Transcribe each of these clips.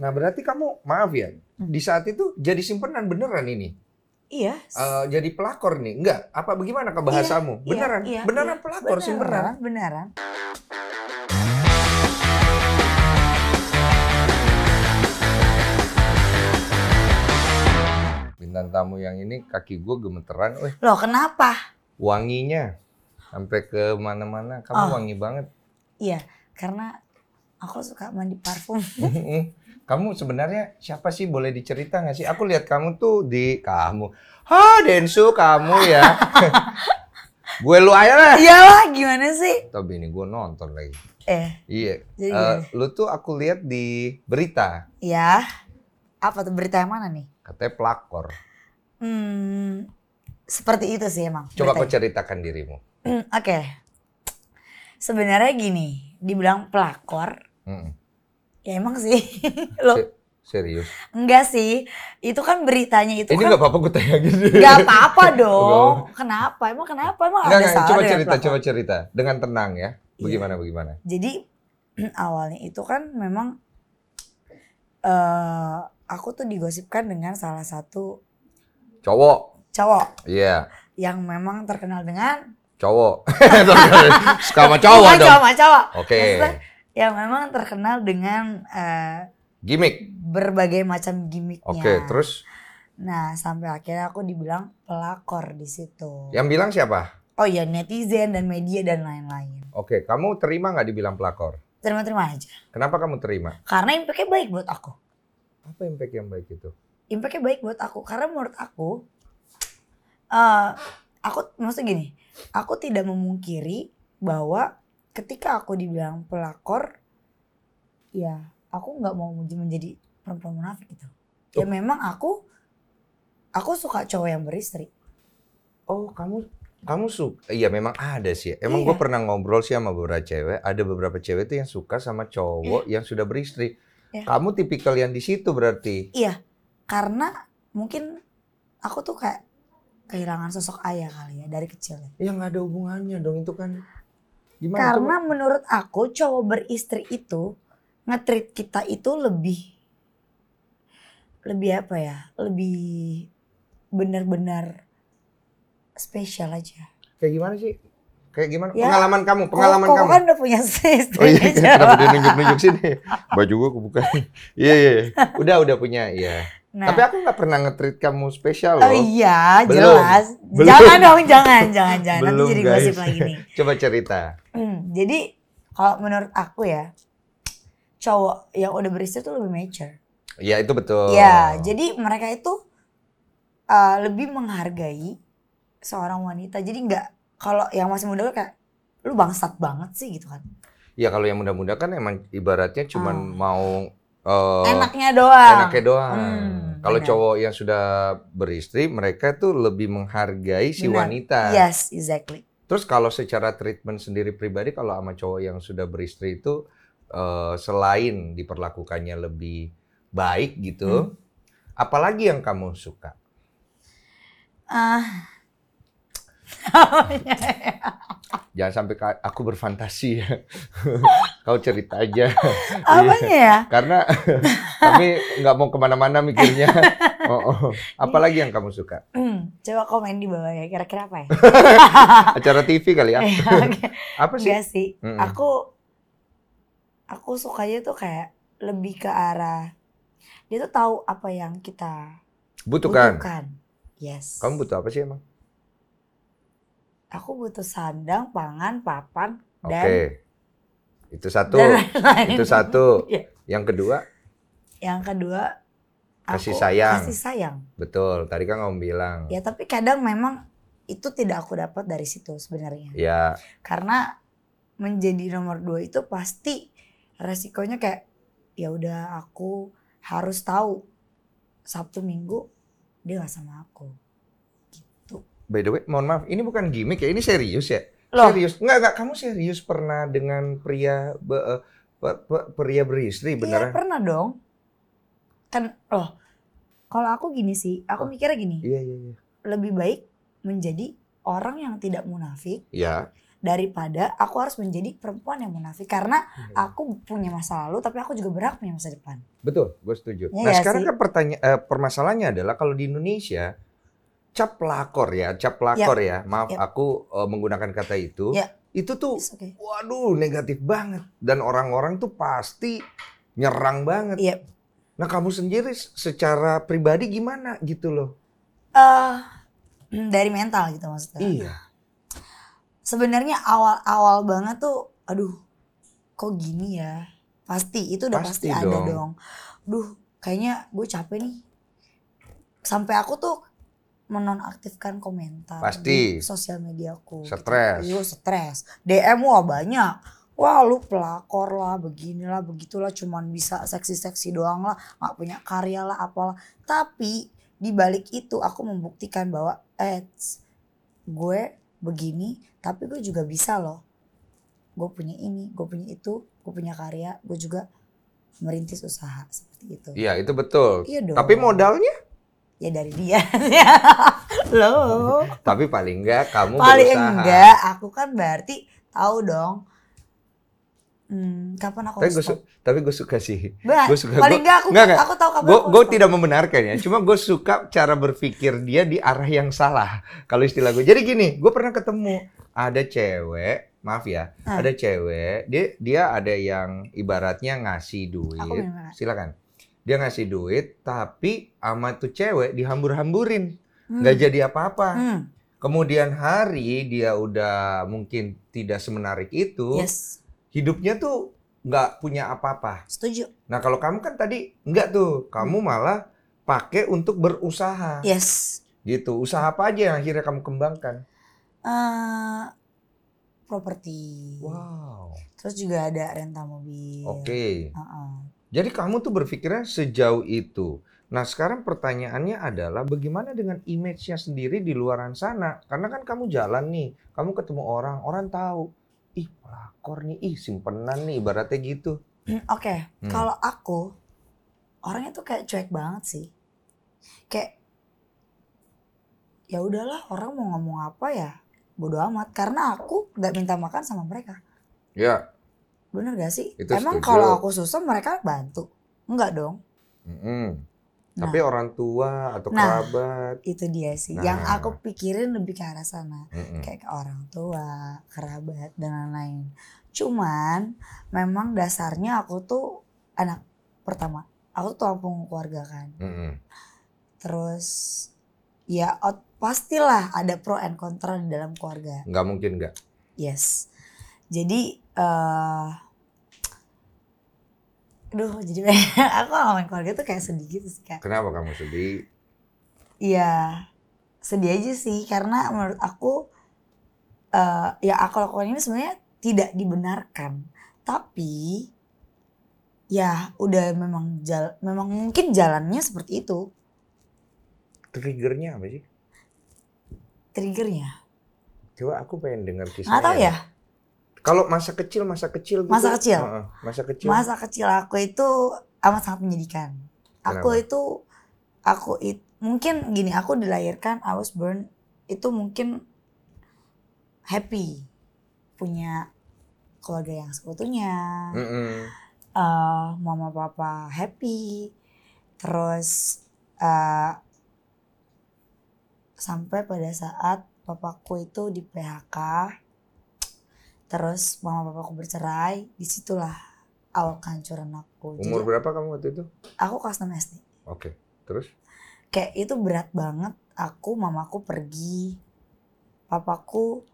Nah berarti kamu maaf ya hmm. di saat itu jadi simpenan beneran ini. Iya. Uh, jadi pelakor nih, enggak? Apa bagaimana ke bahasamu? Iya, iya, beneran, iya, beneran iya, pelakor beneran, simpenan. Beneran. Bintang tamu yang ini kaki gue gemeteran. Weh. Loh kenapa? Wanginya sampai ke mana-mana. Kamu oh. wangi banget. Iya, karena aku suka mandi parfum. Kamu sebenarnya siapa sih boleh dicerita nggak sih? Aku lihat kamu tuh di kamu. Ha, Densu kamu ya. gue lu aja lah. Iya lah, gimana sih? Tapi ini gue nonton lagi. Eh. Iya. Jadi uh, lu tuh aku lihat di berita. Iya. Apa tuh berita yang mana nih? Katanya pelakor. Hmm, seperti itu sih emang. Coba aku ceritakan dirimu. Hmm, oke. Okay. Sebenarnya gini, dibilang pelakor. Mm Ya emang sih. Lo Serius? Enggak sih. Itu kan beritanya itu eh, Ini kan. apa-apa gue tanya gitu. Enggak apa-apa dong. kenapa? Emang kenapa? Emang enggak, ada enggak, Coba ya, cerita, coba cerita. Dengan tenang ya. Bagaimana, iya. bagaimana? Jadi awalnya itu kan memang uh, aku tuh digosipkan dengan salah satu cowok. Cowok. Iya. Yeah. Yang memang terkenal dengan cowok. sama cowok dong. Sama cowok. Oke. Okay yang memang terkenal dengan uh, gimmick berbagai macam gimmicknya. Oke, okay, terus nah sampai akhirnya aku dibilang pelakor di situ. Yang bilang siapa? Oh ya netizen dan media dan lain-lain. Oke, okay, kamu terima nggak dibilang pelakor? Terima-terima aja. Kenapa kamu terima? Karena impactnya baik buat aku. Apa impact yang baik itu? Impactnya baik buat aku karena menurut aku, uh, aku maksudnya gini, aku tidak memungkiri bahwa ketika aku dibilang pelakor ya aku nggak mau menjadi perempuan munafik gitu ya oh. memang aku aku suka cowok yang beristri oh kamu kamu suka iya memang ada sih emang iya. gue pernah ngobrol sih sama beberapa cewek ada beberapa cewek tuh yang suka sama cowok eh. yang sudah beristri iya. kamu tipikal yang di situ berarti iya karena mungkin aku tuh kayak kehilangan sosok ayah kali ya dari kecil ya iya, nggak ada hubungannya dong itu kan Gimana Karena tuh? menurut aku cowok beristri itu ngetrit kita itu lebih lebih apa ya? Lebih benar-benar spesial aja. Kayak gimana sih? Kayak gimana? Ya, pengalaman kamu, pengalaman kok, kamu. Kok kan udah punya istri. Oh iya, kenapa dia nunjuk-nunjuk sini? Baju gua bukan. Iya, iya. iya. Udah, udah punya, iya. Nah, Tapi aku nggak pernah ngetrit kamu spesial oh loh. Oh iya, Belum. jelas. Belum. Jangan dong, jangan, jangan, jangan. Belum, Nanti jadi guys. gosip lagi nih. Coba cerita. Hmm, jadi kalau menurut aku ya, cowok yang udah beristri tuh lebih mature. Iya itu betul. Iya, jadi mereka itu uh, lebih menghargai seorang wanita. Jadi nggak kalau yang masih muda kayak lu bangsat banget sih gitu kan. Ya kalau yang muda-muda kan emang ibaratnya cuman ah. mau Oh, enaknya doang. Enaknya doang. Hmm, Kalau cowok yang sudah beristri, mereka tuh lebih menghargai si Benar. wanita. Yes, exactly. Terus kalau secara treatment sendiri pribadi, kalau sama cowok yang sudah beristri itu uh, selain diperlakukannya lebih baik gitu, hmm. apalagi yang kamu suka? Uh, jangan sampai aku berfantasi ya. Kau cerita aja. Apanya ya? Karena kami nggak mau kemana-mana mikirnya. Oh, oh. Apalagi yang kamu suka? Hmm, coba komen di bawah ya. Kira-kira apa ya? Acara TV kali ya. Iya, okay. apa sih? Gak sih. Mm -mm. Aku aku sukanya tuh kayak lebih ke arah dia tuh tahu apa yang kita butuhkan. butuhkan. Yes. Kamu butuh apa sih emang? aku butuh sandang, pangan, papan, dan Oke. Itu satu. lain-lain. Itu satu. Iya. Yang kedua? Yang kedua kasih sayang. Kasih sayang. Betul. Tadi kan kamu bilang. Ya, tapi kadang memang itu tidak aku dapat dari situ sebenarnya. Ya. Karena menjadi nomor dua itu pasti resikonya kayak ya udah aku harus tahu Sabtu Minggu dia gak sama aku by the way, mohon maaf, ini bukan gimmick ya, ini serius ya? Loh. Serius. Enggak, enggak, kamu serius pernah dengan pria be, uh, pe, pe, pria beristri iya, beneran? Iya, pernah dong. Kan loh. Kalau aku gini sih, aku oh. mikirnya gini. Iya, iya, iya. Lebih baik menjadi orang yang tidak munafik. Iya. Daripada aku harus menjadi perempuan yang munafik karena hmm. aku punya masa lalu tapi aku juga berhak punya masa depan. Betul, gue setuju. Ya, nah, ya sekarang sih? kan pertanya uh, permasalahannya adalah kalau di Indonesia cap pelakor ya, cap pelakor ya. ya. Maaf ya. aku uh, menggunakan kata itu. Ya. Itu tuh okay. waduh negatif banget dan orang-orang tuh pasti nyerang banget. Ya. Nah, kamu sendiri secara pribadi gimana gitu loh? Uh, dari mental gitu maksudnya. Iya. Sebenarnya awal-awal banget tuh aduh kok gini ya? Pasti itu udah pasti, pasti dong. ada dong. Duh, kayaknya gue capek nih. Sampai aku tuh menonaktifkan komentar pasti di sosial mediaku stres gitu. stres DM wah banyak wah lu pelakor lah beginilah begitulah cuman bisa seksi-seksi doang lah nggak punya karya lah apalah tapi di balik itu aku membuktikan bahwa eh gue begini tapi gue juga bisa loh gue punya ini gue punya itu gue punya karya gue juga merintis usaha seperti itu iya itu betul iya dong. tapi modalnya ya dari dia loh tapi paling enggak kamu paling berusaha. enggak aku kan berarti tahu dong Hmm, kapan aku tapi gue, su- tapi gue suka sih. gue suka. Paling gak aku, enggak, aku tahu kapan gue, gue tidak membenarkan ya. Cuma gue suka cara berpikir dia di arah yang salah. Kalau istilah gue. Jadi gini, gue pernah ketemu ada cewek, maaf ya, hmm. ada cewek. Dia dia ada yang ibaratnya ngasih duit. Silakan dia ngasih duit tapi ama tuh cewek dihambur-hamburin hmm. nggak hmm. jadi apa-apa hmm. kemudian hari dia udah mungkin tidak semenarik itu yes. hidupnya tuh nggak punya apa-apa setuju nah kalau kamu kan tadi nggak tuh kamu hmm. malah pakai untuk berusaha yes gitu usaha apa aja yang akhirnya kamu kembangkan uh, properti wow terus juga ada renta mobil oke okay. uh -uh jadi kamu tuh berpikirnya sejauh itu. Nah sekarang pertanyaannya adalah bagaimana dengan image-nya sendiri di luaran sana? Karena kan kamu jalan nih, kamu ketemu orang, orang tahu. Ih pelakor nih, ih simpenan nih, ibaratnya gitu. Hmm, oke, okay. hmm. kalau aku orangnya tuh kayak cuek banget sih. Kayak ya udahlah orang mau ngomong apa ya bodo amat karena aku nggak minta makan sama mereka. Ya. Bener gak sih? Itu Emang kalau aku susah mereka bantu? Enggak dong. Mm -hmm. nah, Tapi orang tua atau nah, kerabat. Itu dia sih. Nah. Yang aku pikirin lebih ke arah sana. Mm -hmm. Kayak ke orang tua, kerabat, dan lain-lain. Cuman memang dasarnya aku tuh anak pertama. Aku tuh tulang keluarga kan. Mm -hmm. Terus ya pastilah ada pro and kontra di dalam keluarga. Nggak mungkin nggak? Yes. Jadi uh, Aduh jadi aku ngomongin keluarga tuh kayak sedih gitu sih kak. Kenapa kamu sedih? Iya sedih aja sih karena menurut aku uh, ya aku lakukan ini sebenarnya tidak dibenarkan tapi ya udah memang jal memang mungkin jalannya seperti itu. Triggernya apa sih? Triggernya? Coba aku pengen dengar kisahnya. Nggak tahu ya. ya? Kalau masa kecil, masa kecil gitu. Masa kecil. Uh, masa kecil. Masa kecil aku itu amat sangat menyedihkan. Kenapa? Aku itu aku itu, mungkin gini, aku dilahirkan I was born itu mungkin happy punya keluarga yang seutuhnya. Mm -hmm. uh, mama papa happy. Terus uh, sampai pada saat papaku itu di PHK Terus mama papa aku bercerai, disitulah awal kehancuran aku. Umur Jadi, berapa kamu waktu itu? Aku kelas 6 SD. Oke, okay. terus? Kayak itu berat banget. Aku, mamaku pergi, papaku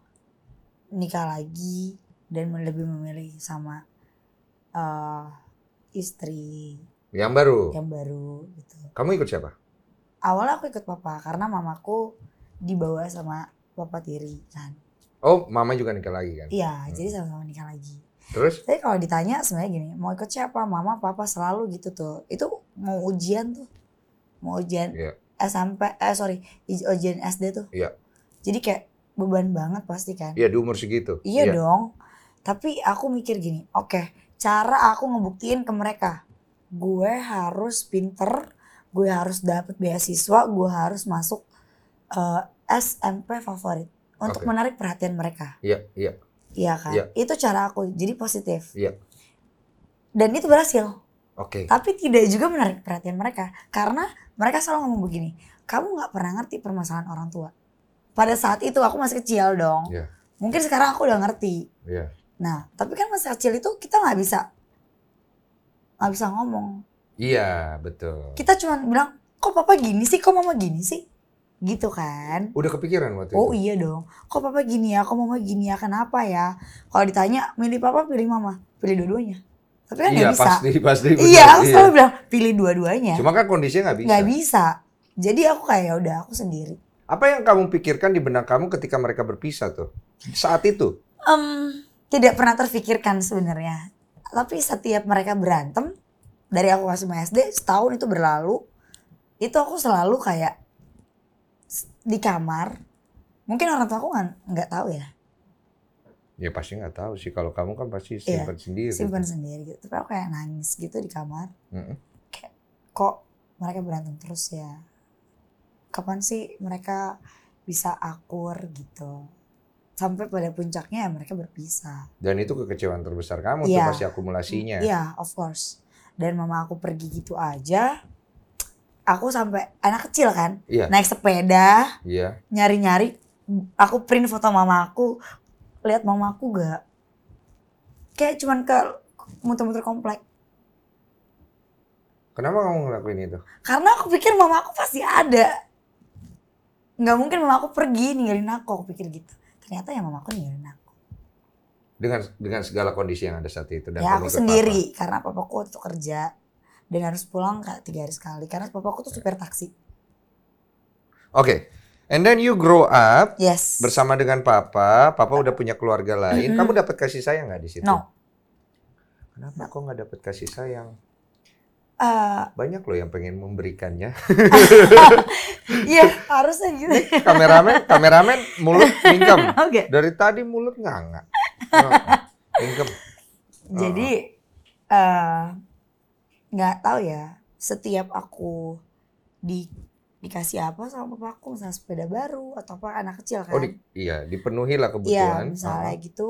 nikah lagi dan lebih memilih sama uh, istri. Yang baru? Yang baru gitu. Kamu ikut siapa? Awalnya aku ikut papa karena mamaku dibawa sama papa tiri kan Oh, mama juga nikah lagi kan? Iya, hmm. jadi sama-sama nikah lagi. Terus? Tapi kalau ditanya sebenarnya gini, mau ikut siapa? Mama, papa selalu gitu tuh. Itu mau ujian tuh. Mau ujian yeah. SMP, eh sorry, ujian SD tuh. Iya. Yeah. Jadi kayak beban banget pasti kan. Iya, yeah, di umur segitu. Iya yeah. dong. Tapi aku mikir gini, oke, okay, cara aku ngebuktiin ke mereka, gue harus pinter, gue harus dapet beasiswa, gue harus masuk uh, eh, SMP favorit untuk okay. menarik perhatian mereka. Iya, iya. Iya kan? Ya. Itu cara aku. Jadi positif. Iya. Dan itu berhasil. Oke. Okay. Tapi tidak juga menarik perhatian mereka karena mereka selalu ngomong begini, "Kamu nggak pernah ngerti permasalahan orang tua." Pada saat itu aku masih kecil dong. Yeah. Mungkin sekarang aku udah ngerti. Iya. Nah, tapi kan masih kecil itu kita nggak bisa nggak bisa ngomong. Iya, betul. Kita cuma bilang, "Kok papa gini sih? Kok mama gini sih?" gitu kan udah kepikiran waktu oh, itu oh iya dong kok papa gini ya kok mama gini ya kenapa ya kalau ditanya milih papa pilih mama pilih dua-duanya tapi kan iya, gak bisa pasti pasti benar. iya aku iya. selalu iya. bilang pilih dua-duanya cuma kan kondisinya nggak bisa nggak bisa jadi aku kayak ya udah aku sendiri apa yang kamu pikirkan di benak kamu ketika mereka berpisah tuh saat itu um, tidak pernah terfikirkan sebenarnya tapi setiap mereka berantem dari aku masih SD setahun itu berlalu itu aku selalu kayak di kamar mungkin orang tua aku nggak tahu ya ya pasti nggak tahu sih kalau kamu kan pasti simpan iya, sendiri simpan gitu. sendiri gitu tapi aku kayak nangis gitu di kamar mm-hmm. kayak kok mereka berantem terus ya kapan sih mereka bisa akur gitu sampai pada puncaknya ya mereka berpisah dan itu kekecewaan terbesar kamu yeah. tuh iya. pasti akumulasinya ya yeah, of course dan mama aku pergi gitu aja aku sampai anak kecil kan yeah. naik sepeda nyari nyari nyari aku print foto mama aku lihat mama aku gak kayak cuman ke muter-muter komplek kenapa kamu ngelakuin itu karena aku pikir mama aku pasti ada nggak mungkin mama aku pergi ninggalin aku aku pikir gitu ternyata ya mama aku ninggalin aku dengan dengan segala kondisi yang ada saat itu dan ya aku sendiri papa. karena aku untuk kerja dan harus pulang kayak tiga hari sekali karena papa aku tuh supir taksi. Oke. Okay. And then you grow up yes. bersama dengan papa. Papa udah punya keluarga lain. Mm -hmm. Kamu dapat kasih sayang nggak di situ? No. Kenapa no. kok nggak dapat kasih sayang? Uh, Banyak loh yang pengen memberikannya. Iya harusnya gitu. Nih, kameramen, kameramen mulut mingkem. okay. Dari tadi mulut nganga. Oh, mingkem. Jadi uh, nggak tahu ya setiap aku di dikasih apa sama papa aku misalnya sepeda baru atau apa anak kecil kan oh di, kan. iya dipenuhi lah iya, kebutuhan ya misalnya ah. gitu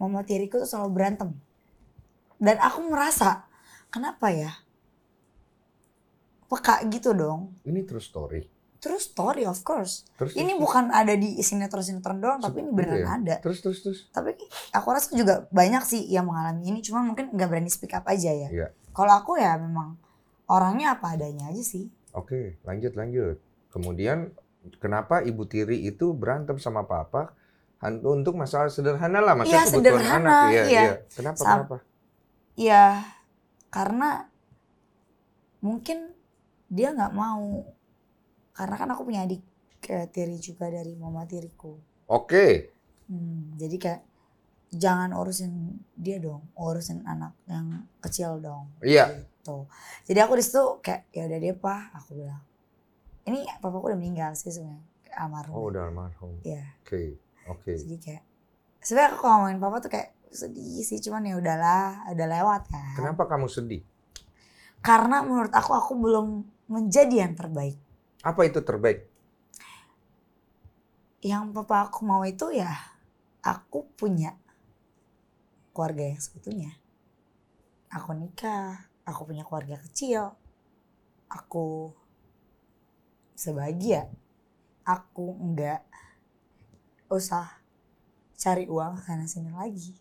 mama tiriku tuh selalu berantem dan aku merasa kenapa ya peka gitu dong ini true story true story of course terus, ini terus, bukan terus. ada di sinetron sinetron doang tapi ini beneran iya. ada terus terus terus tapi aku rasa juga banyak sih yang mengalami ini cuma mungkin nggak berani speak up aja ya iya kalau aku ya memang orangnya apa adanya aja sih. Oke, lanjut lanjut. Kemudian kenapa ibu tiri itu berantem sama papa untuk masalah sederhana lah, masalah ya, iya, kebutuhan sederhana, anak. Iya, Ya. Kenapa Sa kenapa? Iya, karena mungkin dia nggak mau. Karena kan aku punya adik eh, tiri juga dari mama tiriku. Oke. Hmm, jadi kayak jangan urusin dia dong, urusin anak yang kecil dong. Iya. Gitu. Jadi aku disitu kayak ya udah deh pak, aku bilang. Ini Papa aku udah meninggal sih sebenarnya almarhum. Oh udah almarhum. Iya. Oke oke. Jadi kayak sebenarnya aku ngomongin papa tuh kayak sedih sih, cuman ya udahlah, udah lewat kan. Kenapa kamu sedih? Karena menurut aku aku belum menjadi yang terbaik. Apa itu terbaik? Yang papa aku mau itu ya aku punya keluarga yang sebetulnya. Aku nikah, aku punya keluarga kecil, aku sebahagia. Aku enggak usah cari uang sana sini lagi.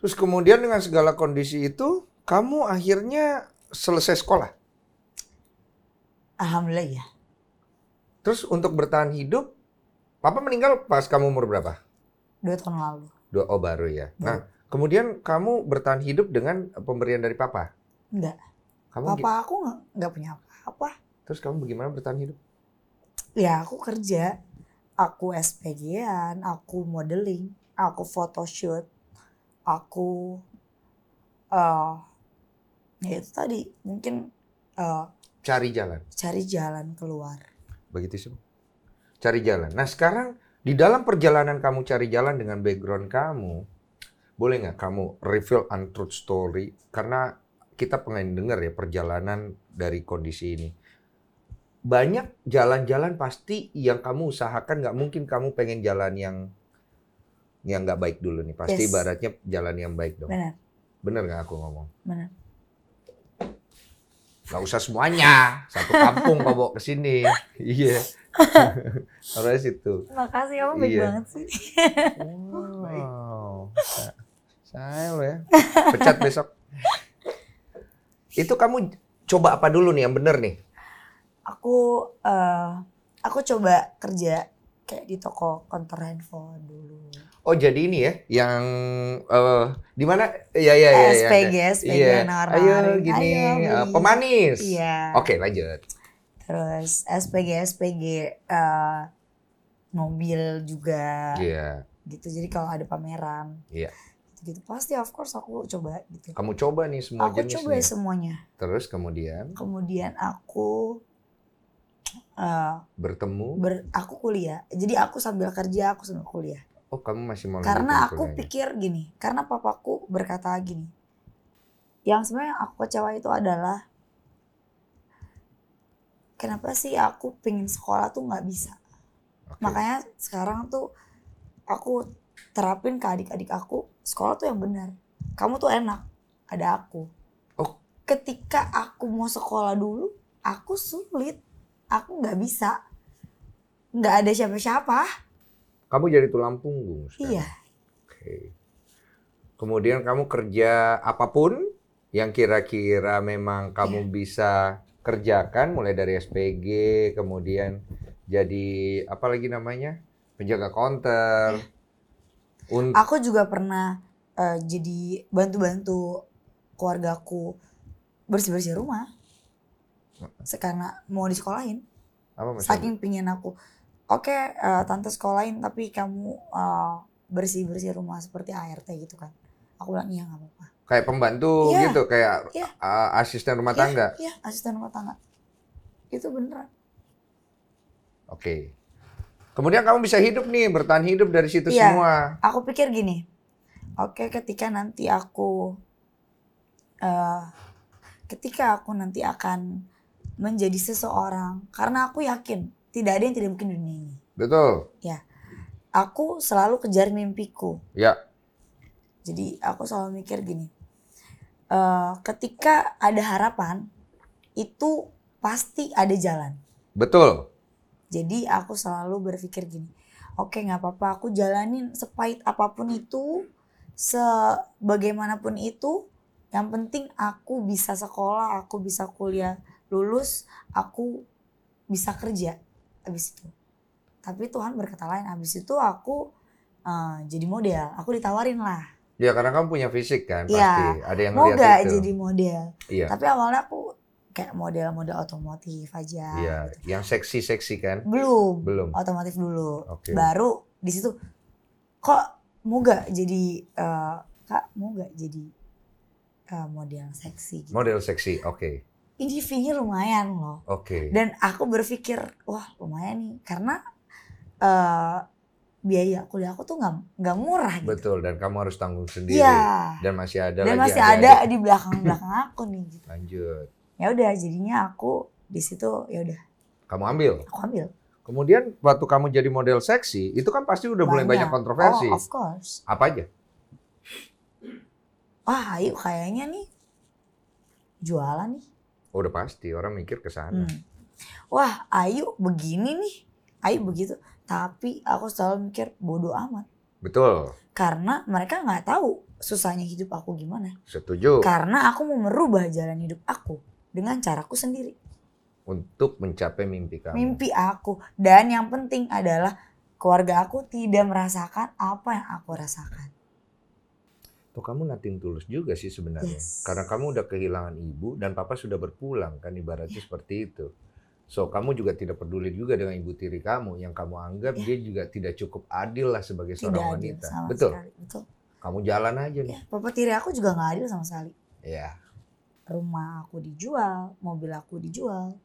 Terus kemudian dengan segala kondisi itu, kamu akhirnya selesai sekolah? Alhamdulillah ya. Terus untuk bertahan hidup, papa meninggal pas kamu umur berapa? Dua tahun lalu. Dua oh baru ya. Baru. Nah, kemudian kamu bertahan hidup dengan pemberian dari papa? Enggak. Kamu papa aku nggak punya apa-apa. Terus kamu bagaimana bertahan hidup? Ya, aku kerja. Aku spg aku modeling, aku photoshoot, aku uh, ya itu tadi mungkin uh, cari jalan. Cari jalan keluar. Begitu sih. Cari jalan. Nah, sekarang di dalam perjalanan kamu cari jalan dengan background kamu, boleh nggak kamu reveal untruth story? Karena kita pengen dengar ya perjalanan dari kondisi ini. Banyak jalan-jalan pasti yang kamu usahakan nggak mungkin kamu pengen jalan yang yang nggak baik dulu nih. Pasti yes. ibaratnya jalan yang baik dong. Benar. Bener nggak aku ngomong? Benar. Gak usah semuanya. Satu kampung kau bawa ke sini. Iya. yeah. Orangnya situ. Makasih kamu baik iya. banget sih. wow. Saya ya. Pecat besok. Itu kamu coba apa dulu nih yang bener nih? Aku uh, aku coba kerja kayak di toko konter handphone dulu. Oh jadi ini ya yang uh, di mana? Ya ya ya. SPG, ya, SPG, ya. SPG iya. Ayo gini, Ayo, uh, pemanis. Iya. Oke lanjut terus SPG SPG uh, eh, mobil juga yeah. gitu jadi kalau ada pameran yeah. gitu, gitu pasti of course aku coba gitu kamu coba nih semua aku jenisnya. coba semuanya terus kemudian kemudian aku uh, bertemu ber, aku kuliah jadi aku sambil kerja aku sambil kuliah oh kamu masih mau karena aku kuliahnya. pikir gini karena papaku berkata gini yang sebenarnya aku kecewa itu adalah kenapa sih aku pengen sekolah tuh nggak bisa okay. makanya sekarang tuh aku terapin ke adik-adik aku sekolah tuh yang benar kamu tuh enak ada aku oh. ketika aku mau sekolah dulu aku sulit aku nggak bisa nggak ada siapa-siapa kamu jadi tulang punggung sekarang. iya okay. kemudian kamu kerja apapun yang kira-kira memang kamu iya. bisa kerjakan mulai dari SPG kemudian jadi apa lagi namanya penjaga counter. Iya. Unt aku juga pernah uh, jadi bantu-bantu keluargaku bersih-bersih rumah. Karena mau di Apa Saking pingin aku. Oke, uh, tante sekolahin tapi kamu eh, bersih-bersih rumah seperti ART gitu kan. Aku bilang iya nggak apa-apa kayak pembantu ya, gitu, kayak ya. uh, asisten rumah iya, tangga. Iya, ya, asisten rumah tangga. Itu bener Oke. Okay. Kemudian kamu bisa hidup nih, bertahan hidup dari situ ya, semua. Aku pikir gini. Oke, okay, ketika nanti aku uh, ketika aku nanti akan menjadi seseorang karena aku yakin tidak ada yang tidak mungkin di dunia ini. Betul. Ya. Aku selalu kejar mimpiku. Ya. Jadi aku selalu mikir gini. Eh, ketika ada harapan itu pasti ada jalan. Betul. Jadi aku selalu berpikir gini, oke okay, nggak apa-apa aku jalanin sepait apapun itu, sebagaimanapun itu, yang penting aku bisa sekolah, aku bisa kuliah lulus, aku bisa kerja abis itu. Tapi Tuhan berkata lain, abis itu aku uh, jadi model, aku ditawarin lah Ya karena kamu punya fisik kan iya. pasti. Ya, Ada yang mau itu. jadi model. Iya. Tapi awalnya aku kayak model-model otomotif aja. Iya. Gitu. Yang seksi-seksi kan? Belum. Belum. Otomotif dulu. Okay. Baru di situ kok moga jadi uh, kak moga jadi uh, model seksi? Gitu. Model seksi, oke. Okay. Ini fee lumayan loh. Oke. Okay. Dan aku berpikir wah lumayan nih karena uh, biaya kuliah aku tuh nggak nggak murah gitu. Betul dan kamu harus tanggung sendiri. ya. Dan masih ada dan lagi masih ada, ada di belakang belakang aku nih. Gitu. Lanjut. Ya udah jadinya aku di situ ya udah. Kamu ambil. Aku ambil. Kemudian waktu kamu jadi model seksi itu kan pasti udah mulai banyak kontroversi. Oh, of course. Apa aja? Wah, ayo kayaknya nih jualan nih. Oh, udah pasti orang mikir ke sana. Hmm. Wah, Ayu begini nih, Ayu begitu tapi aku selalu mikir bodoh amat. Betul. Karena mereka nggak tahu susahnya hidup aku gimana. Setuju. Karena aku mau merubah jalan hidup aku dengan caraku sendiri. Untuk mencapai mimpi kamu. Mimpi aku. Dan yang penting adalah keluarga aku tidak merasakan apa yang aku rasakan. Tuh kamu nating tulus juga sih sebenarnya. Yes. Karena kamu udah kehilangan ibu dan papa sudah berpulang kan ibaratnya yeah. seperti itu. So kamu juga tidak peduli juga dengan ibu tiri kamu yang kamu anggap ya. dia juga tidak cukup adil lah sebagai tidak seorang adil, wanita. Sama betul. Sekali. Betul. Kamu jalan aja nih. Iya, papa tiri aku juga nggak adil sama sekali. Iya. Rumah aku dijual, mobil aku dijual,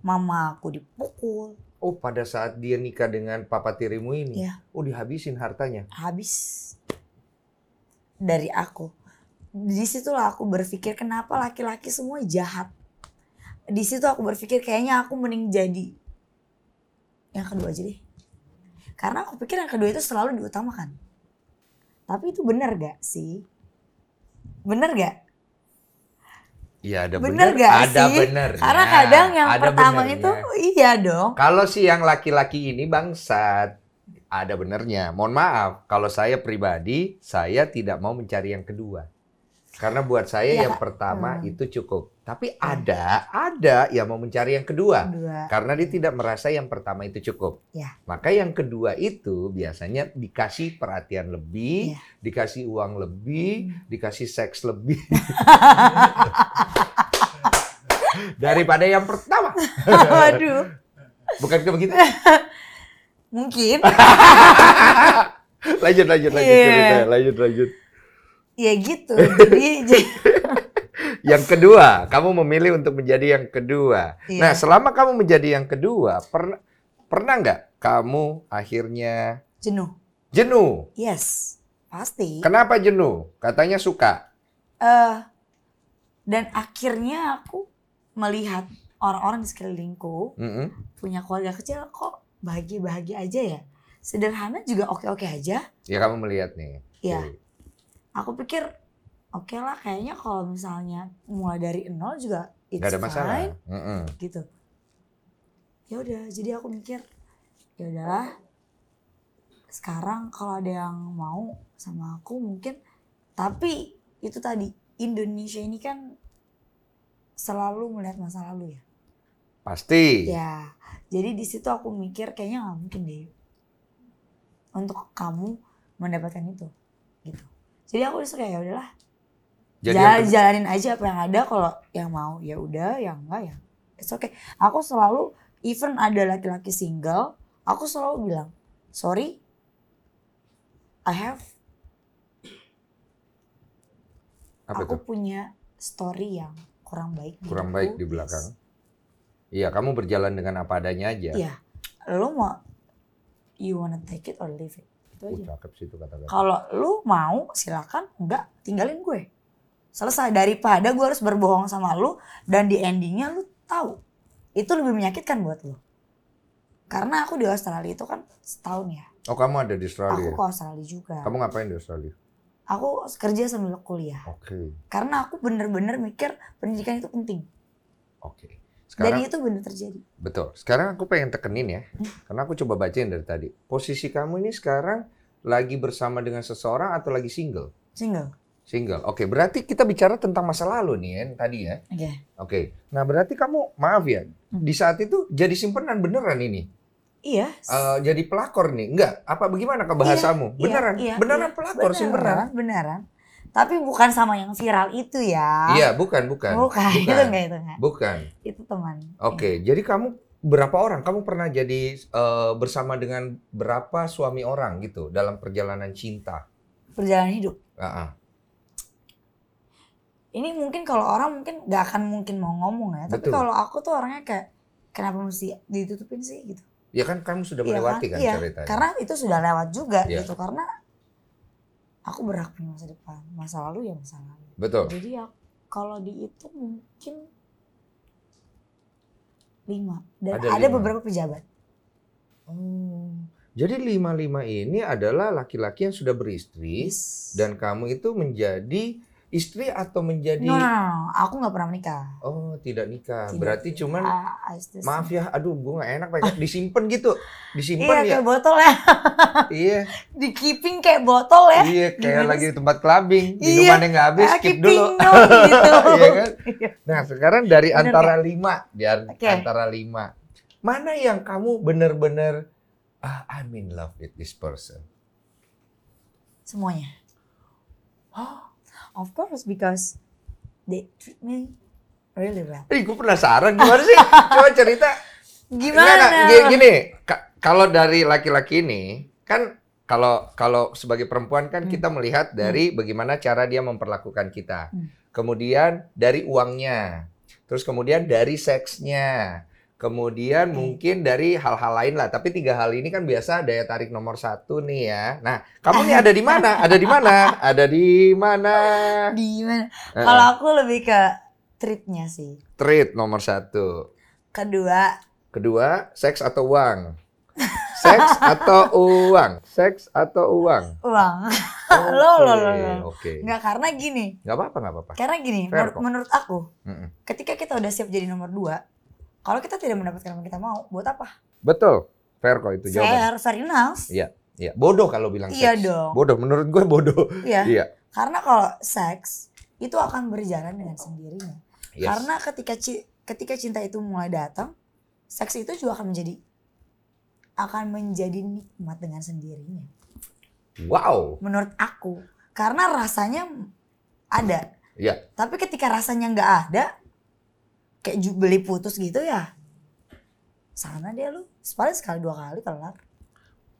mama aku dipukul. Oh pada saat dia nikah dengan papa tirimu ini, ya. oh dihabisin hartanya? Habis dari aku. Di situlah aku berpikir kenapa laki-laki semua jahat di situ aku berpikir kayaknya aku mending jadi yang kedua aja deh. Karena aku pikir yang kedua itu selalu diutamakan. Tapi itu benar gak sih? Bener gak? Iya ada bener, bener gak ada sih? bener. Karena ya, kadang yang ada pertama benernya. itu ya. iya dong. Kalau si yang laki-laki ini bangsat, ada benernya. Mohon maaf, kalau saya pribadi, saya tidak mau mencari yang kedua. Karena buat saya ya. yang pertama hmm. itu cukup. Tapi iya. ada, ada yang mau mencari yang kedua. kedua. Karena dia tidak merasa yang pertama itu cukup. Ya. Maka yang kedua itu biasanya dikasih perhatian lebih, ya. dikasih uang lebih, hmm. dikasih seks lebih. Daripada yang pertama. Waduh. bukan begitu? Mungkin. lanjut, lanjut, lanjut. Yeah. Iya. lanjut, lanjut ya gitu jadi yang kedua kamu memilih untuk menjadi yang kedua iya. nah selama kamu menjadi yang kedua pernah pernah nggak kamu akhirnya jenuh jenuh yes pasti kenapa jenuh katanya suka uh, dan akhirnya aku melihat orang-orang di sekelilingku mm -hmm. punya keluarga kecil kok bahagia bahagia aja ya sederhana juga oke oke aja ya kamu melihat nih ya aku pikir oke okay lah kayaknya kalau misalnya mulai dari nol juga it's Gak ada masalah. fine mm -mm. gitu ya udah jadi aku mikir ya udahlah sekarang kalau ada yang mau sama aku mungkin tapi itu tadi Indonesia ini kan selalu melihat masa lalu ya pasti ya jadi di situ aku mikir kayaknya nggak mungkin deh untuk kamu mendapatkan itu gitu jadi aku disuruh ya udahlah Jal jalanin aja apa yang ada kalau yang mau ya udah yang enggak ya it's okay aku selalu even ada laki-laki single aku selalu bilang sorry I have apa aku itu? punya story yang kurang baik kurang baik di belakang iya kamu berjalan dengan apa adanya aja iya lo mau you wanna take it or leave it aja. cakep sih itu kata-kata. Kalau lu mau silakan, enggak tinggalin gue. Selesai daripada gue harus berbohong sama lu dan di endingnya lu tahu. Itu lebih menyakitkan buat lu. Karena aku di Australia itu kan setahun ya. Oh kamu ada di Australia? Aku ke Australia juga. Kamu ngapain di Australia? Aku kerja sambil kuliah. Oke. Okay. Karena aku bener-bener mikir pendidikan itu penting. Oke. Okay. Sekarang, Dan itu benar terjadi. Betul. Sekarang aku pengen tekenin ya, karena aku coba bacain dari tadi. Posisi kamu ini sekarang lagi bersama dengan seseorang atau lagi single? Single. Single. Oke, okay, berarti kita bicara tentang masa lalu nih ya, tadi ya. Iya. Oke. Okay. Oke. Okay. Nah, berarti kamu maaf ya, hmm. di saat itu jadi simpenan beneran ini. Iya. Uh, jadi pelakor nih, enggak? Apa bagaimana kebahasamu? Iya, iya, beneran, iya, beneran iya, pelakor beneran, simpenan. Beneran. Tapi bukan sama yang viral itu ya. Iya, bukan, bukan. Bukan, bukan. itu enggak itu enggak. Bukan. Itu teman. Oke, okay. Ya. jadi kamu berapa orang? Kamu pernah jadi uh, bersama dengan berapa suami orang gitu dalam perjalanan cinta? Perjalanan hidup. Uh -uh. Ini mungkin kalau orang mungkin nggak akan mungkin mau ngomong ya, Betul. tapi kalau aku tuh orangnya kayak kenapa mesti ditutupin sih gitu. Ya kan kamu sudah iya kan? melewati ya kan, kan iya, ceritanya. Karena itu sudah lewat juga ya. gitu karena aku berhak punya masa depan masa lalu ya masa lalu betul jadi ya kalau di itu mungkin lima dan ada, ada lima. beberapa pejabat hmm. jadi lima lima ini adalah laki-laki yang sudah beristri yes. dan kamu itu menjadi istri atau menjadi no, no, no. aku nggak pernah menikah oh tidak nikah tidak. berarti cuman uh, maaf ya aduh gue gak enak pakai disimpan gitu disimpan iya, ya kayak botol ya iya di keeping kayak botol ya iya kayak lagi di tempat clubbing iya. minumannya nggak habis ah, keep dulu gitu. iya kan iya. nah sekarang dari Bener antara ya? lima di okay. antara lima mana yang kamu bener-bener ah I'm in love with this person semuanya oh Of course, because they treat me really well. Eh, gue penasaran gimana sih? Coba cerita. Gimana? Enggak, gini, kalau dari laki-laki ini kan kalau kalau sebagai perempuan kan hmm. kita melihat hmm. dari hmm. bagaimana cara dia memperlakukan kita. Hmm. Kemudian dari uangnya. Terus kemudian dari seksnya. Kemudian mungkin dari hal-hal lain lah. Tapi tiga hal ini kan biasa daya tarik nomor satu nih ya. Nah, kamu nih ada di mana? Ada di mana? Ada di mana? Di mana? Uh. Kalau aku lebih ke treatnya sih. Treat nomor satu. Kedua. Kedua, seks atau uang? Seks atau uang? Seks atau uang? Uang. Okay. Lo, lo, lo, Oke. Okay. Nggak, karena gini. Nggak apa-apa, nggak apa-apa. Karena gini, menur menurut aku, mm -mm. ketika kita udah siap jadi nomor dua, kalau kita tidak mendapatkan yang kita mau, buat apa? Betul. Fair kok itu jawaban. Fair, fair enough. Iya. Iya, bodoh kalau bilang iya seks. Iya dong. Bodoh, menurut gue bodoh. Iya. iya. Karena kalau seks itu akan berjalan dengan sendirinya. Yes. Karena ketika ketika cinta itu mulai datang, seks itu juga akan menjadi akan menjadi nikmat dengan sendirinya. Wow. Menurut aku, karena rasanya ada. Iya. Tapi ketika rasanya nggak ada, kayak beli putus gitu ya sana dia lu sepaling sekali dua kali kelar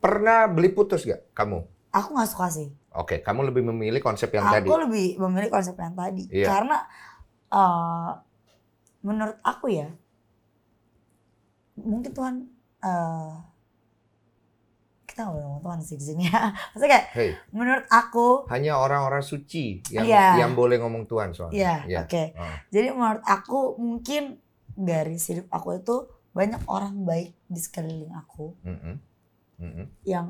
pernah beli putus gak kamu aku nggak suka sih oke kamu lebih memilih konsep yang aku tadi aku lebih memilih konsep yang tadi iya. karena uh, menurut aku ya mungkin Tuhan uh, tahu ngomong Tuhan sih di sini ya. Maksudnya kayak hey, menurut aku hanya orang-orang suci yang yeah. yang boleh ngomong Tuhan soalnya. Iya, yeah, yeah. oke. Okay. Uh. Jadi menurut aku mungkin garis hidup aku itu banyak orang baik di sekeliling aku. Mm -hmm. Mm -hmm. Yang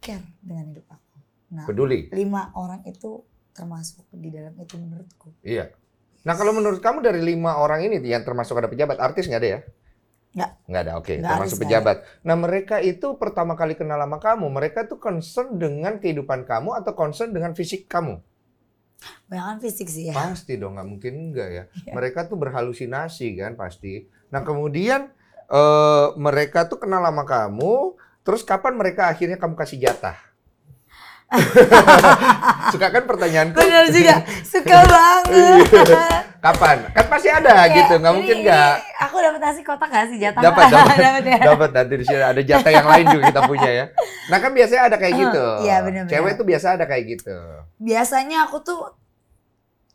care dengan hidup aku. Nah, peduli. Lima orang itu termasuk di dalam itu menurutku. Iya. Nah, kalau menurut kamu dari lima orang ini yang termasuk ada pejabat, artis nggak ada ya? Enggak. Nggak ada, oke. Okay. Termasuk pejabat. Nah, mereka itu pertama kali kenal sama kamu, mereka tuh concern dengan kehidupan kamu atau concern dengan fisik kamu? Banyakan fisik sih ya. Pasti dong, nggak mungkin enggak ya. Yeah. Mereka tuh berhalusinasi kan pasti. Nah, kemudian eh, mereka tuh kenal sama kamu, terus kapan mereka akhirnya kamu kasih jatah? suka kan pertanyaanku? Benar juga, suka banget. Iya. Kapan? Kan pasti ada Kayak, gitu, nggak iya, mungkin iya. nggak. Aku dapat nasi kotak nggak sih jatah? Dapat, dapat, ya. Nanti di sini ada jatah yang lain juga kita punya ya. Nah kan biasanya ada kayak gitu. Iya benar-benar. Cewek tuh biasa ada kayak gitu. Biasanya aku tuh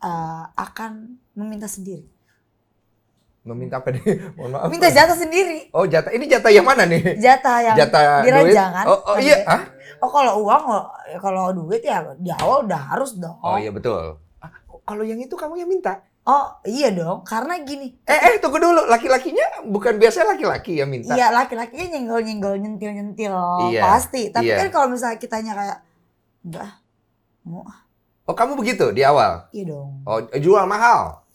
uh, akan meminta sendiri meminta apa nih? Mohon maaf. Minta jatah sendiri. Oh, jatah. Ini jatah yang mana nih? Jatah yang jatah Oh, oh iya. iya, Hah? Oh, kalau uang oh, ya kalau duit ya di awal udah harus dong. Oh iya betul. kalau yang itu kamu yang minta. Oh iya dong, karena gini. Eh eh tunggu dulu, laki-lakinya bukan biasanya laki-laki yang minta. Iya laki-lakinya nyenggol-nyenggol, nyentil-nyentil iya, pasti. Tapi iya. kan kalau misalnya kitanya kayak, enggak, mau. Ah? Oh kamu begitu di awal? Iya dong. Oh jual mahal?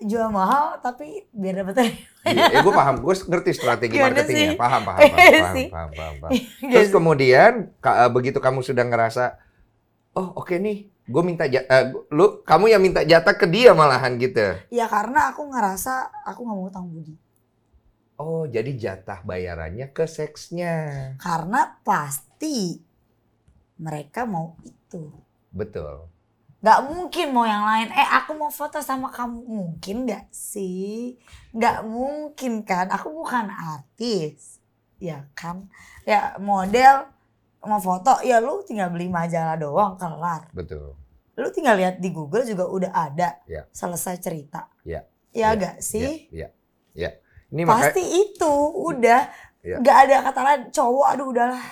Jual mahal tapi biar dapat Iya, eh, gue paham, gue ngerti strategi Gimana marketingnya, sih? paham paham iya paham, paham, paham paham iya paham. Terus kemudian eh, begitu kamu sudah ngerasa, oh oke okay nih, gue minta jatah, eh, uh, lu kamu yang minta jatah ke dia malahan gitu. Ya karena aku ngerasa aku nggak mau utang budi. Oh, jadi jatah bayarannya ke seksnya. Karena pasti mereka mau itu. Betul. Gak mungkin mau yang lain. Eh, aku mau foto sama kamu. Mungkin gak sih? Gak mungkin kan? Aku bukan artis. Ya kan? Ya model mau foto ya lu tinggal beli majalah doang kelar. Betul. Lu tinggal lihat di Google juga udah ada. Ya. Selesai cerita. Iya. Iya ya, ya, ya. gak sih? Iya. Iya. Ya. Ini pasti makanya... itu udah ya. ada kata lain cowok aduh udahlah.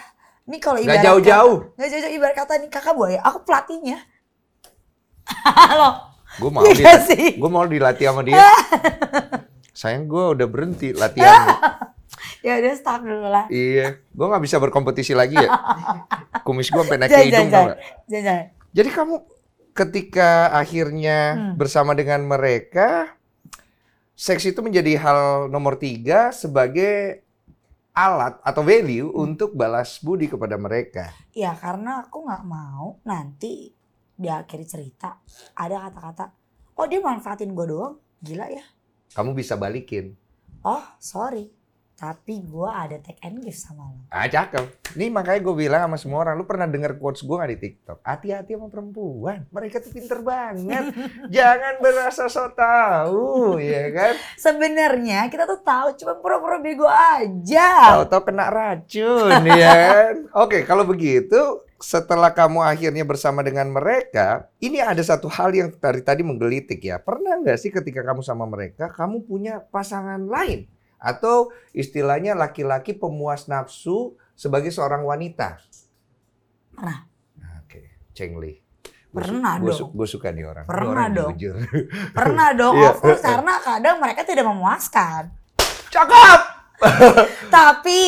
Ini kalau ibarat nggak jauh-jauh. nggak jauh-jauh ibarat kata nih kakak buaya, aku pelatihnya. Halo. Gue mau, ya sih, gue mau dilatih sama dia. Sayang gue udah berhenti latihan. ya udah stuck dulu lah. Iya, gue gak bisa berkompetisi lagi ya. Kumis gue sampai naik ke hidung jangan, jangan. Jadi kamu ketika akhirnya hmm. bersama dengan mereka, seks itu menjadi hal nomor tiga sebagai alat atau value hmm. untuk balas budi kepada mereka. Ya karena aku gak mau nanti di akhir cerita ada kata-kata, oh dia manfaatin gue doang, gila ya. Kamu bisa balikin. Oh sorry, tapi gue ada take and give sama lo. Ah cakep. Nih makanya gue bilang sama semua orang, lu pernah denger quotes gue gak di TikTok? Hati-hati sama perempuan, mereka tuh pinter banget. Jangan berasa so tau, ya kan? Sebenarnya kita tuh tahu, cuma pura-pura bego aja. Tau-tau kena racun, ya kan? Oke, kalau begitu setelah kamu akhirnya bersama dengan mereka, ini ada satu hal yang dari tadi menggelitik ya. Pernah nggak sih ketika kamu sama mereka, kamu punya pasangan lain? Atau istilahnya laki-laki pemuas nafsu sebagai seorang wanita. Pernah. Nah, oke, okay. Cheng Li. Pernah gua, dong. Gue suka nih orang. Pernah orang dong. Jujur. Pernah dong, yeah. of course. Karena kadang mereka tidak memuaskan. Cakep! tapi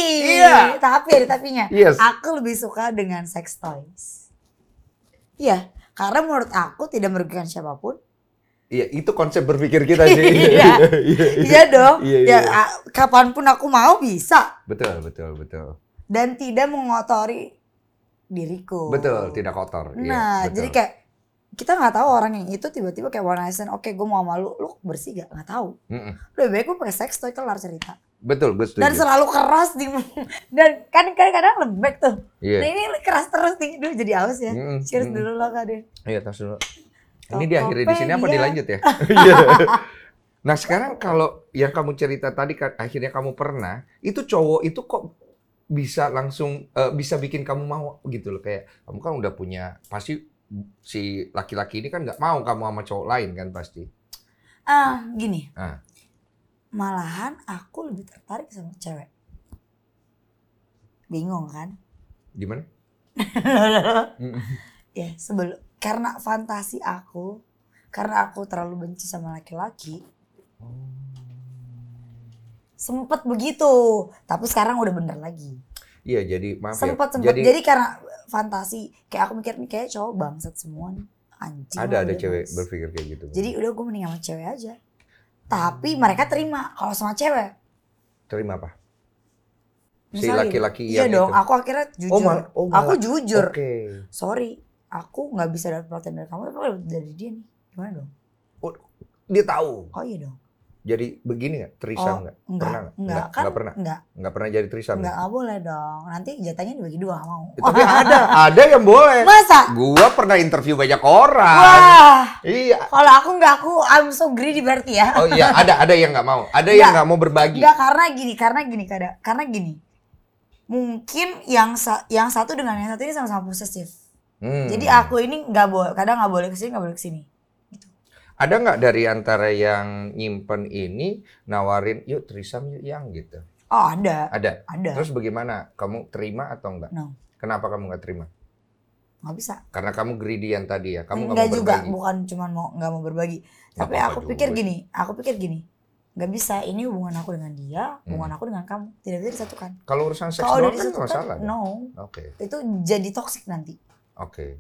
iya. tapi ada tapinya yes. aku lebih suka dengan sex toys iya karena menurut aku tidak merugikan siapapun Iya, itu konsep berpikir kita sih. iya, iya, iya dong. Iya, iya. Ya, kapanpun aku mau bisa. Betul, betul, betul. Dan tidak mengotori diriku. Betul, tidak kotor. Iya, nah, iya, betul. jadi kayak kita nggak tahu orang yang itu tiba-tiba kayak one night oke okay, gue mau malu lu, bersih gak? Nggak tahu. Mm -mm. Lebih baik gue pakai sex toy kelar cerita. Betul, gue setuju. Dan selalu keras di dan kan kadang-kadang lembek tuh. Yeah. Nah, ini keras terus nih, Duh, jadi aus ya. Mm -mm. Cheers mm -mm. dulu lah Kak Iya, terus dulu. Ini diakhiri di sini apa dilanjut ya? Iya. nah sekarang kalau yang kamu cerita tadi kan, akhirnya kamu pernah itu cowok itu kok bisa langsung uh, bisa bikin kamu mau gitu loh kayak kamu kan udah punya pasti si laki-laki ini kan nggak mau kamu sama cowok lain kan pasti. Eh, ah uh, gini. Uh. Malahan aku lebih tertarik sama cewek. Bingung kan? Gimana? ya sebelum karena fantasi aku karena aku terlalu benci sama laki-laki hmm. sempet begitu tapi sekarang udah bener lagi iya jadi maaf ya. sempet, ya. sempet jadi, jadi karena fantasi kayak aku mikir nih kayak cowok bangsat semua nih anjing ada ada cewek mas. berpikir kayak gitu jadi udah gue mending sama cewek aja tapi mereka terima kalau sama cewek terima apa si laki-laki iya dong itu. aku akhirnya oh, jujur oh, oh, aku jujur okay. sorry aku nggak bisa dapat perhatian dari kamu tapi dari dia nih gimana dong oh, dia tahu oh iya dong jadi begini nggak trisam oh, nggak pernah nggak nggak kan, pernah nggak nggak pernah jadi trisam nggak ya? nggak boleh dong nanti jatahnya dibagi dua nggak mau tapi ada ada yang boleh masa gua pernah interview banyak orang wah iya kalau aku nggak aku I'm so greedy berarti ya oh iya ada ada yang nggak mau ada nggak, yang nggak mau berbagi nggak karena gini karena gini karena karena gini mungkin yang sa yang satu dengan yang satu ini sama-sama posesif Hmm. Jadi aku ini nggak boleh, kadang nggak boleh kesini, nggak boleh kesini. Gitu. Ada nggak dari antara yang nyimpen ini nawarin, yuk trisam yuk yang gitu? Oh ada. Ada. Ada. Terus bagaimana? Kamu terima atau enggak? No. Kenapa kamu nggak terima? Nggak bisa. Karena kamu greedy yang tadi ya. Kamu nggak juga, berbagi. bukan cuma mau nggak mau berbagi. Tapi aku juga. pikir gini, aku pikir gini. Gak bisa, ini hubungan aku dengan dia, hmm. hubungan hmm. aku dengan kamu. Tidak bisa disatukan. Kalau urusan seks Kalo kan masalah. No. Oke. Okay. Itu jadi toksik nanti. Oke. Okay.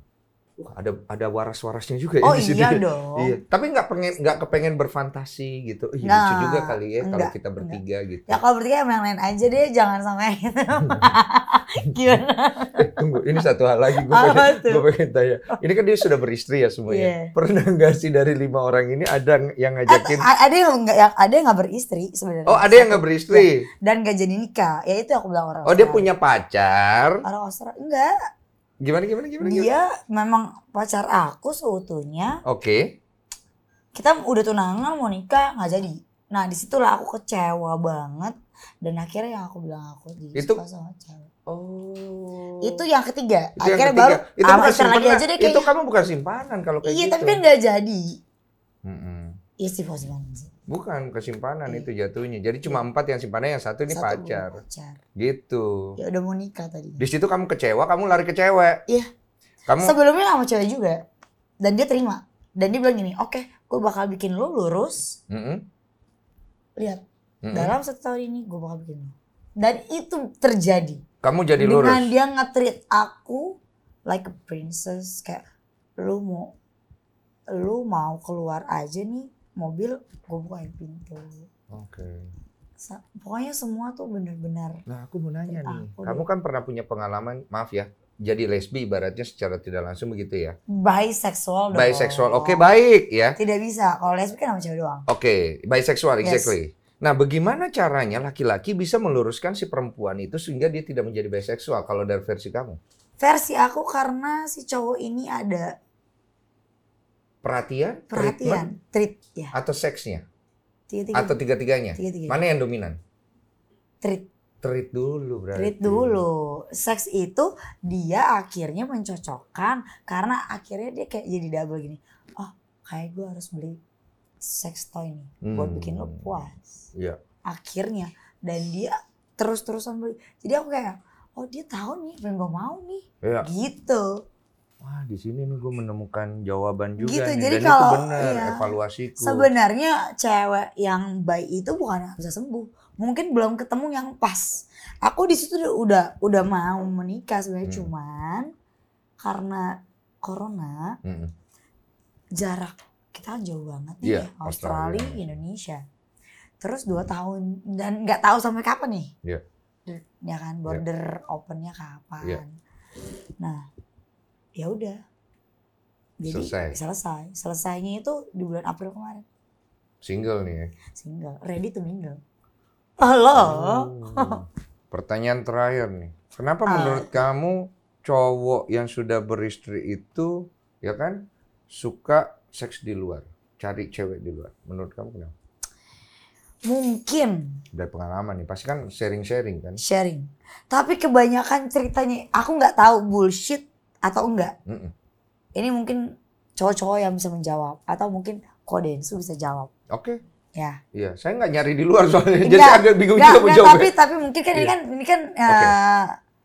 ada ada waras-warasnya juga ya oh, di Oh iya dong. Iya. Tapi nggak pengen nggak kepengen berfantasi gitu. Ih, nah, lucu juga kali ya kalau kita bertiga enggak. gitu. Ya kalau bertiga emang lain aja deh, jangan sampai gitu. Eh, Gimana? eh, tunggu, ini satu hal lagi gue pengen, gue pengen tanya. Ini kan dia sudah beristri ya semuanya. Yeah. Pernah nggak sih dari lima orang ini ada yang ngajakin? ada yang nggak ya, ada yang nggak beristri sebenarnya. Oh, ada yang nggak beristri. Iya. Dan nggak jadi nikah. Ya itu aku bilang orang. Oh, dia punya pacar. Orang Australia enggak Gimana gimana gimana? Dia gimana? memang pacar aku seutuhnya. Oke. Okay. Kita udah tunangan mau nikah nggak jadi. Nah disitulah aku kecewa banget dan akhirnya yang aku bilang aku di itu, suka sama cewek. Oh. Itu yang ketiga. Itu akhirnya yang ketiga. baru itu bukan Lagi aja deh, itu gitu. kamu bukan simpanan kalau kayak iya, gitu. tapi kan nggak jadi. Mm -mm. Iya sih bukan sih. Bukan kesimpanan eh. Iya. itu jatuhnya. Jadi cuma iya. empat yang simpanan yang satu ini satu pacar. pacar. Gitu. Ya udah mau nikah tadi. Di situ kamu kecewa, kamu lari ke cewek. Iya. Kamu sebelumnya sama cewek juga dan dia terima dan dia bilang gini, oke, okay, gue bakal bikin lo lurus. Mm -hmm. Lihat mm -hmm. dalam satu tahun ini gue bakal bikin lo. Dan itu terjadi. Kamu jadi Dengan lurus. Dengan dia ngetreat aku like a princess kayak lu mau lu mau keluar aja nih mobil gue bukain pintu oke okay. pokoknya semua tuh benar-benar nah aku mau nanya nih aku kamu kan pernah punya pengalaman maaf ya jadi lesbi ibaratnya secara tidak langsung begitu ya? Bisexual dong. Bisexual, oke okay, baik ya. Tidak bisa, kalau lesbi kan sama cewek doang. Oke, okay. bisexual, exactly. Nah, bagaimana caranya laki-laki bisa meluruskan si perempuan itu sehingga dia tidak menjadi bisexual kalau dari versi kamu? Versi aku karena si cowok ini ada Perhatian, perhatian, treat, ya. Atau seksnya? Tiga-tiga. Atau tiga-tiganya? Tiga-tiga. Mana yang dominan? Treat. Treat dulu berarti. Treat dulu. Seks itu dia akhirnya mencocokkan karena akhirnya dia kayak jadi double gini. Oh, kayak gue harus beli seks toy nih hmm. buat bikin lo puas. Iya. Akhirnya dan dia terus-terusan beli. Jadi aku kayak, oh dia tahu nih apa gue mau nih. Iya. Gitu wah di sini nih gue menemukan jawaban juga gitu, nih. Jadi Dan kalau, iya, evaluasiku. Sebenarnya cewek yang baik itu bukan bisa sembuh. Mungkin belum ketemu yang pas. Aku di situ udah udah mau menikah sebenarnya hmm. cuman karena corona hmm. jarak kita jauh banget nih yeah, ya. Australia, Australia, Indonesia. Terus dua tahun dan nggak tahu sampai kapan nih. Yeah. Ya iya kan iya. border yeah. opennya kapan. Yeah. Nah ya udah jadi selesai. selesai selesainya itu di bulan April kemarin single nih ya single ready to mingle halo oh. pertanyaan terakhir nih kenapa uh, menurut kamu cowok yang sudah beristri itu ya kan suka seks di luar cari cewek di luar menurut kamu kenapa Mungkin. Dari pengalaman nih, pasti kan sharing-sharing kan? Sharing. Tapi kebanyakan ceritanya, aku nggak tahu bullshit atau enggak? Mm -mm. Ini mungkin cowok-cowok yang bisa menjawab atau mungkin kodensu bisa jawab. Oke. Okay. Ya. Iya, saya nggak nyari di luar soalnya. Enggak, Jadi agak bingung enggak, juga menjawab. Tapi tapi mungkin kan iya. ini kan ini kan okay. uh, eh,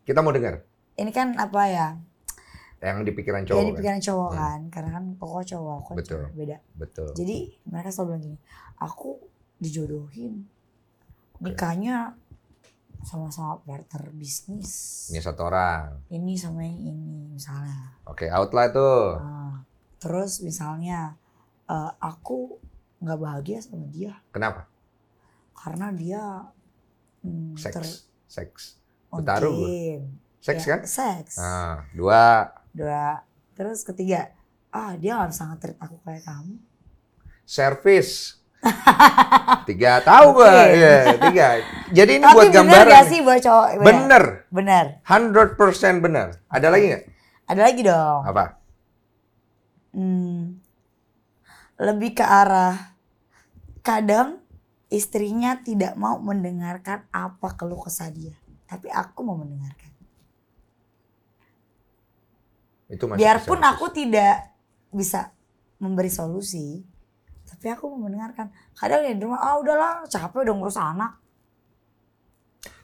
kita mau dengar. Ini kan apa ya? Yang di pikiran cowok. Yang di kan? pikiran cowok hmm. kan, kan. Hmm. karena kan pokok cowok kan Betul. Cowok beda. Betul. Jadi mereka selalu bilang gini, aku dijodohin. Okay. Nikahnya sama-sama partner bisnis. Ini satu orang. Ini sama yang ini misalnya. Oke, okay, outlet itu Nah, terus misalnya uh, aku nggak bahagia sama dia. Kenapa? Karena dia mm, seks. Ter... Seks. Oh, Bertarung. gue. Seks ya, kan? Seks. Nah, dua. Dua. Terus ketiga, ah dia nggak sangat nge aku kayak kamu. Service. tiga tahu gue okay. ya tiga jadi ini Tapi buat gambaran bener gak sih buat cowok bener bener hundred persen bener ada lagi nggak ada lagi dong apa hmm, lebih ke arah kadang istrinya tidak mau mendengarkan apa keluh kesah dia tapi aku mau mendengarkan itu biarpun aku tidak bisa memberi solusi tapi aku mau mendengarkan. Kadang di rumah, ah udahlah capek dong ngurus anak.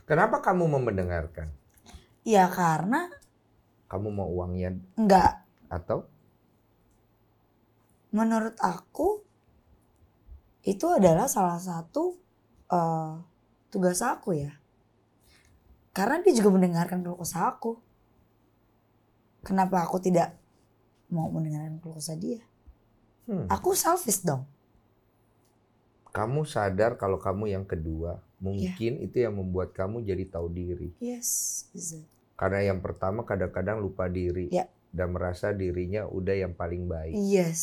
Kenapa kamu mau mendengarkan? Ya karena. Kamu mau uangnya? Enggak. Atau? Menurut aku itu adalah salah satu uh, tugas aku ya. Karena dia juga mendengarkan keluh aku. Kenapa aku tidak mau mendengarkan keluh kesah dia? Hmm. Aku selfish dong kamu sadar kalau kamu yang kedua, iya. mungkin yeah. itu yang membuat kamu jadi tahu diri. Yes, exactly. Karena yang pertama kadang-kadang lupa diri yeah. dan merasa dirinya udah yang paling baik. Yes.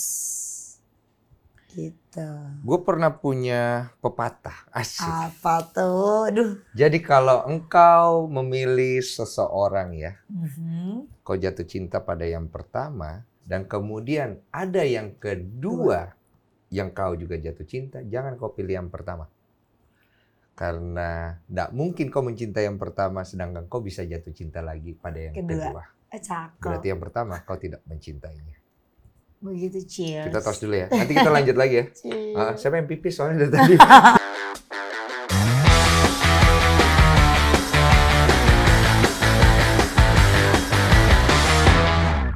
Gitu. Gue pernah punya pepatah. Asik. Apa tuh? Aduh. Jadi kalau engkau memilih seseorang ya, mm-hmm. kau jatuh cinta pada yang pertama dan kemudian ada yang kedua. Dua yang kau juga jatuh cinta, jangan kau pilih yang pertama. Karena tidak mungkin kau mencintai yang pertama, sedangkan kau bisa jatuh cinta lagi pada yang kedua. kedua. Eh, cakep. Berarti yang pertama kau tidak mencintainya. Begitu, cheers. Kita tos dulu ya. Nanti kita lanjut lagi ya. Uh, siapa yang pipis soalnya dari tadi?